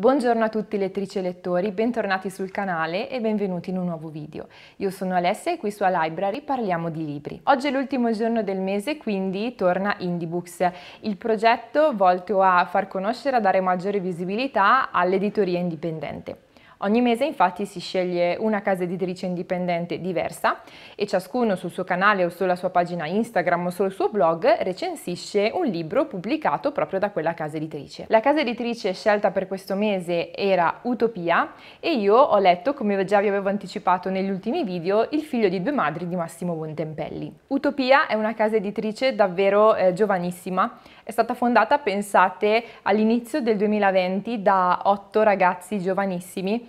Buongiorno a tutti lettrici e lettori, bentornati sul canale e benvenuti in un nuovo video. Io sono Alessia e qui su A Library parliamo di libri. Oggi è l'ultimo giorno del mese, quindi torna Indiebooks, il progetto volto a far conoscere, a dare maggiore visibilità all'editoria indipendente. Ogni mese infatti si sceglie una casa editrice indipendente diversa e ciascuno sul suo canale o sulla sua pagina Instagram o sul suo blog recensisce un libro pubblicato proprio da quella casa editrice. La casa editrice scelta per questo mese era Utopia e io ho letto, come già vi avevo anticipato negli ultimi video, Il figlio di due madri di Massimo Buontempelli. Utopia è una casa editrice davvero eh, giovanissima, è stata fondata, pensate, all'inizio del 2020 da otto ragazzi giovanissimi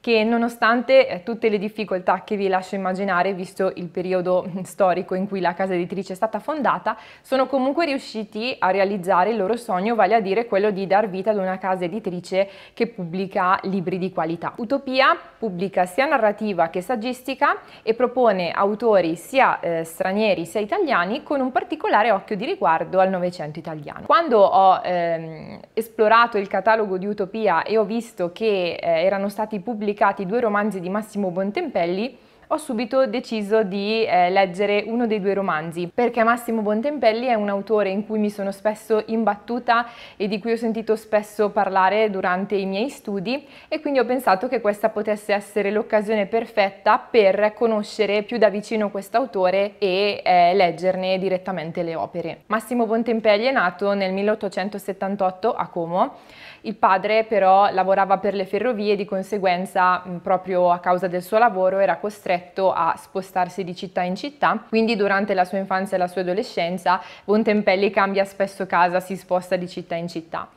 che nonostante eh, tutte le difficoltà che vi lascio immaginare, visto il periodo mm, storico in cui la casa editrice è stata fondata, sono comunque riusciti a realizzare il loro sogno, vale a dire quello di dar vita ad una casa editrice che pubblica libri di qualità. Utopia pubblica sia narrativa che saggistica e propone autori sia eh, stranieri sia italiani con un particolare occhio di riguardo al Novecento italiano. Quando ho ehm, esplorato il catalogo di Utopia e ho visto che eh, erano stati pubblicati pubblicati due romanzi di Massimo Bontempelli ho subito deciso di eh, leggere uno dei due romanzi, perché Massimo Bontempelli è un autore in cui mi sono spesso imbattuta e di cui ho sentito spesso parlare durante i miei studi e quindi ho pensato che questa potesse essere l'occasione perfetta per conoscere più da vicino quest'autore e eh, leggerne direttamente le opere. Massimo Bontempelli è nato nel 1878 a Como, il padre però lavorava per le ferrovie e di conseguenza proprio a causa del suo lavoro era costretto soggetto a spostarsi di città in città, quindi durante la sua infanzia e la sua adolescenza Von Tempelli cambia spesso casa, si sposta di città in città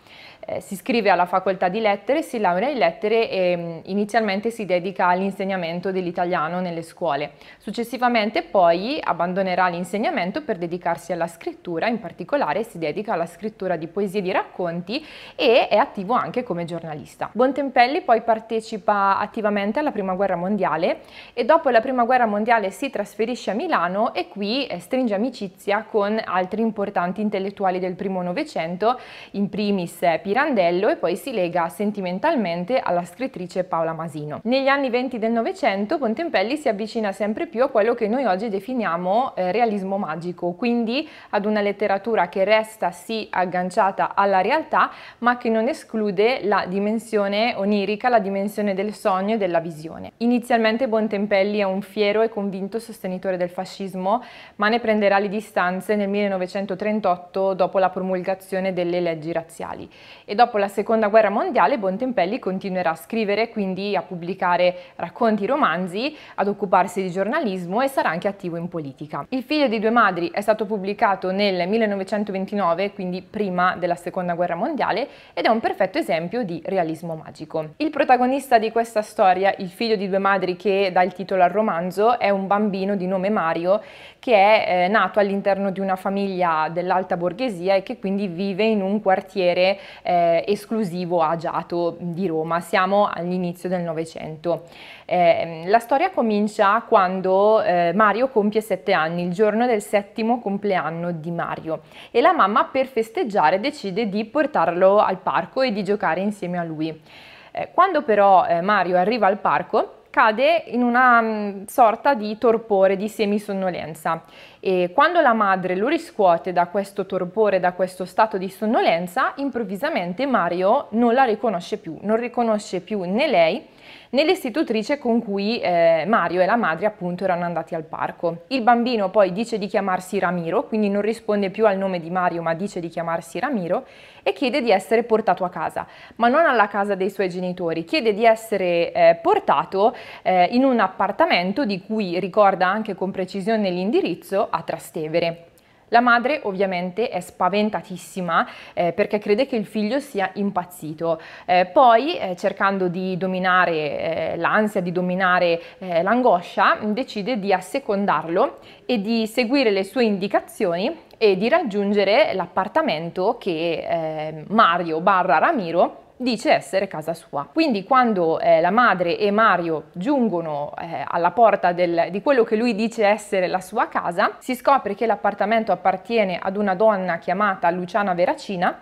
eh, si iscrive alla facoltà di lettere, si laurea in lettere e mh, mm, inizialmente si dedica all'insegnamento dell'italiano nelle scuole. Successivamente poi abbandonerà l'insegnamento per dedicarsi alla scrittura, in particolare si dedica alla scrittura di poesie e di racconti e è attivo anche come giornalista. Bontempelli poi partecipa attivamente alla Prima Guerra Mondiale e dopo la Prima Guerra Mondiale si trasferisce a Milano e qui eh, stringe amicizia con altri importanti intellettuali del primo Novecento, in primis eh, Piero Pirandello e poi si lega sentimentalmente alla scrittrice Paola Masino. Negli anni 20 del Novecento Contempelli si avvicina sempre più a quello che noi oggi definiamo eh, realismo magico, quindi ad una letteratura che resta sì agganciata alla realtà ma che non esclude la dimensione onirica, la dimensione del sogno e della visione. Inizialmente Bontempelli è un fiero e convinto sostenitore del fascismo ma ne prenderà le distanze nel 1938 dopo la promulgazione delle leggi razziali e dopo la seconda guerra mondiale Bontempelli continuerà a scrivere, quindi a pubblicare racconti, romanzi, ad occuparsi di giornalismo e sarà anche attivo in politica. Il figlio di due madri è stato pubblicato nel 1929, quindi prima della seconda guerra mondiale, ed è un perfetto esempio di realismo magico. Il protagonista di questa storia, il figlio di due madri che dà il titolo al romanzo, è un bambino di nome Mario che è eh, nato all'interno di una famiglia dell'alta borghesia e che quindi vive in un quartiere eh, eh, esclusivo agiato di Roma, siamo all'inizio del Novecento. Eh, la storia comincia quando eh, Mario compie sette anni, il giorno del settimo compleanno di Mario e la mamma per festeggiare decide di portarlo al parco e di giocare insieme a lui. Eh, quando però eh, Mario arriva al parco, cade in una mm, sorta di torpore, di semisonnolenza e quando la madre lo riscuote da questo torpore, da questo stato di sonnolenza, improvvisamente Mario non la riconosce più, non riconosce più né lei nell'istitutrice con cui eh, Mario e la madre appunto erano andati al parco. Il bambino poi dice di chiamarsi Ramiro, quindi non risponde più al nome di Mario ma dice di chiamarsi Ramiro e chiede di essere portato a casa, ma non alla casa dei suoi genitori, chiede di essere eh, portato eh, in un appartamento di cui ricorda anche con precisione l'indirizzo a Trastevere. La madre ovviamente è spaventatissima eh, perché crede che il figlio sia impazzito. Eh, poi, eh, cercando di dominare eh, l'ansia, di dominare eh, l'angoscia, decide di assecondarlo e di seguire le sue indicazioni e di raggiungere l'appartamento che eh, Mario barra Ramiro dice essere casa sua. Quindi quando eh, la madre e Mario giungono eh, alla porta del, di quello che lui dice essere la sua casa, si scopre che l'appartamento appartiene ad una donna chiamata Luciana Veracina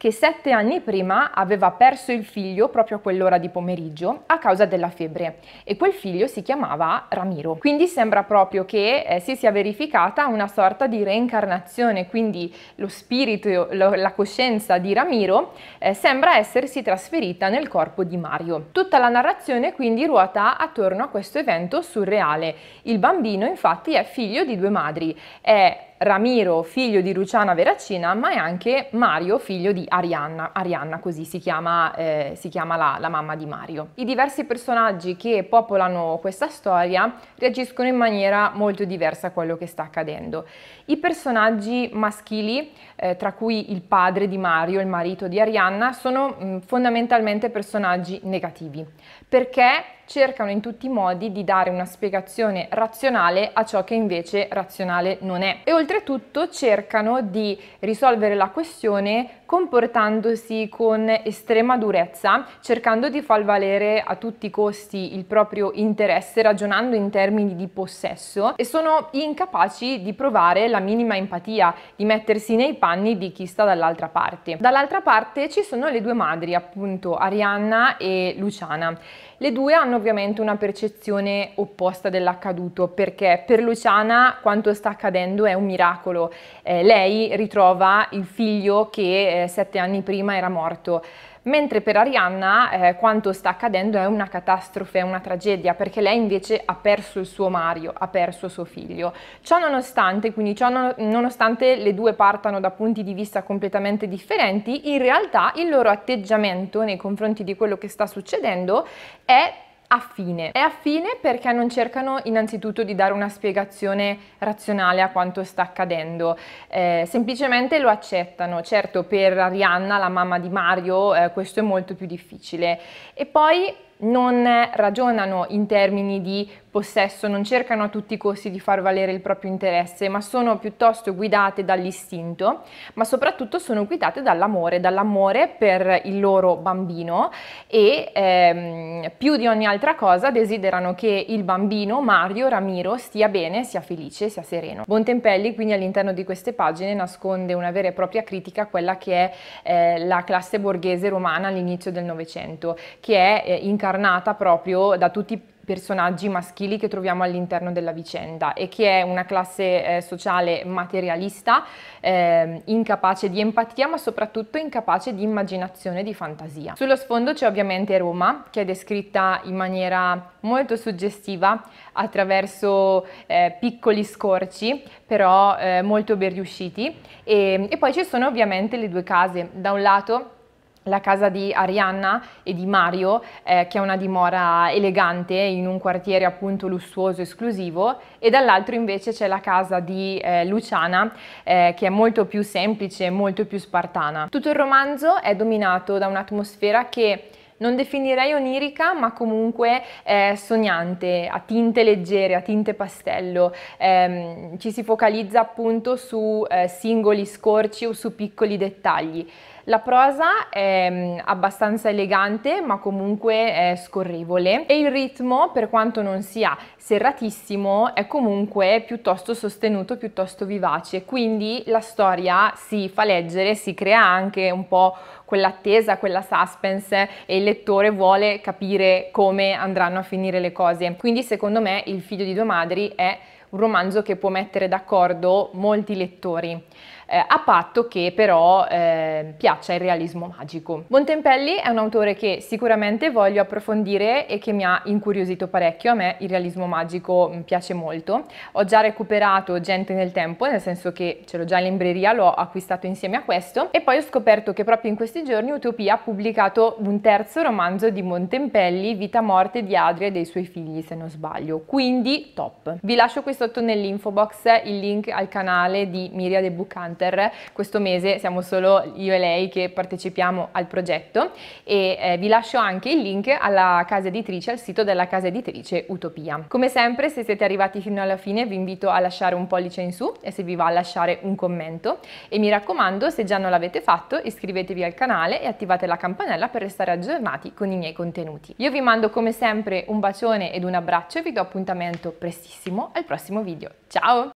che sette anni prima aveva perso il figlio proprio a quell'ora di pomeriggio a causa della febbre e quel figlio si chiamava Ramiro. Quindi sembra proprio che eh, si sia verificata una sorta di reincarnazione, quindi lo spirito, lo, la coscienza di Ramiro eh, sembra essersi trasferita nel corpo di Mario. Tutta la narrazione quindi ruota attorno a questo evento surreale. Il bambino infatti è figlio di due madri, è Ramiro, figlio di Luciana Veracina, ma è anche Mario, figlio di Arianna. Arianna così si chiama, eh, si chiama la, la mamma di Mario. I diversi personaggi che popolano questa storia reagiscono in maniera molto diversa a quello che sta accadendo. I personaggi maschili, eh, tra cui il padre di Mario, il marito di Arianna, sono mh, fondamentalmente personaggi negativi, perché cercano in tutti i modi di dare una spiegazione razionale a ciò che invece razionale non è e oltretutto cercano di risolvere la questione comportandosi con estrema durezza, cercando di far valere a tutti i costi il proprio interesse, ragionando in termini di possesso e sono incapaci di provare la minima empatia, di mettersi nei panni di chi sta dall'altra parte. Dall'altra parte ci sono le due madri, appunto Arianna e Luciana. Le due hanno ovviamente una percezione opposta dell'accaduto perché per Luciana quanto sta accadendo è un miracolo. Eh, lei ritrova il figlio che eh, sette anni prima era morto mentre per Arianna eh, quanto sta accadendo è una catastrofe, è una tragedia, perché lei invece ha perso il suo Mario, ha perso suo figlio. Ciò nonostante, quindi ciò non, nonostante le due partano da punti di vista completamente differenti, in realtà il loro atteggiamento nei confronti di quello che sta succedendo è affine. È affine perché non cercano innanzitutto di dare una spiegazione razionale a quanto sta accadendo, eh, semplicemente lo accettano. Certo per Arianna, la mamma di Mario, eh, questo è molto più difficile. E poi non ragionano in termini di possesso, non cercano a tutti i costi di far valere il proprio interesse, ma sono piuttosto guidate dall'istinto, ma soprattutto sono guidate dall'amore, dall'amore per il loro bambino e ehm, più di ogni altra cosa desiderano che il bambino Mario Ramiro stia bene, sia felice, sia sereno. Bontempelli quindi all'interno di queste pagine nasconde una vera e propria critica a quella che è eh, la classe borghese romana all'inizio del Novecento, che è eh, incarnata incarnata proprio da tutti i personaggi maschili che troviamo all'interno della vicenda e che è una classe eh, sociale materialista, eh, incapace di empatia ma soprattutto incapace di immaginazione e di fantasia. Sullo sfondo c'è ovviamente Roma che è descritta in maniera molto suggestiva attraverso eh, piccoli scorci però eh, molto ben riusciti e, e poi ci sono ovviamente le due case, da un lato la casa di Arianna e di Mario, eh, che è una dimora elegante in un quartiere appunto lussuoso, esclusivo, e dall'altro invece c'è la casa di eh, Luciana, eh, che è molto più semplice e molto più spartana. Tutto il romanzo è dominato da un'atmosfera che non definirei onirica, ma comunque eh, sognante, a tinte leggere, a tinte pastello. Eh, ci si focalizza appunto su eh, singoli scorci o su piccoli dettagli. La prosa è mm, abbastanza elegante ma comunque scorrevole e il ritmo per quanto non sia serratissimo è comunque piuttosto sostenuto, piuttosto vivace, quindi la storia si fa leggere, si crea anche un po' quell'attesa, quella suspense e il lettore vuole capire come andranno a finire le cose. Quindi secondo me Il figlio di due madri è un romanzo che può mettere d'accordo molti lettori eh, a patto che però eh, piaccia il realismo magico. Montempelli è un autore che sicuramente voglio approfondire e che mi ha incuriosito parecchio, a me il realismo magico mm, piace molto. Ho già recuperato Gente nel tempo, nel senso che ce l'ho già in libreria, l'ho acquistato insieme a questo e poi ho scoperto che proprio in questi giorni Utopia ha pubblicato un terzo romanzo di Montempelli, Vita morte di Adria e dei suoi figli se non sbaglio, quindi top. Vi lascio qui sotto nell'info box il link al canale di Miria De Bucanti Hunter. Questo mese siamo solo io e lei che partecipiamo al progetto e eh, vi lascio anche il link alla casa editrice, al sito della casa editrice Utopia. Come sempre se siete arrivati fino alla fine vi invito a lasciare un pollice in su e se vi va a lasciare un commento e mi raccomando se già non l'avete fatto iscrivetevi al canale e attivate la campanella per restare aggiornati con i miei contenuti. Io vi mando come sempre un bacione ed un abbraccio e vi do appuntamento prestissimo al prossimo video. Ciao!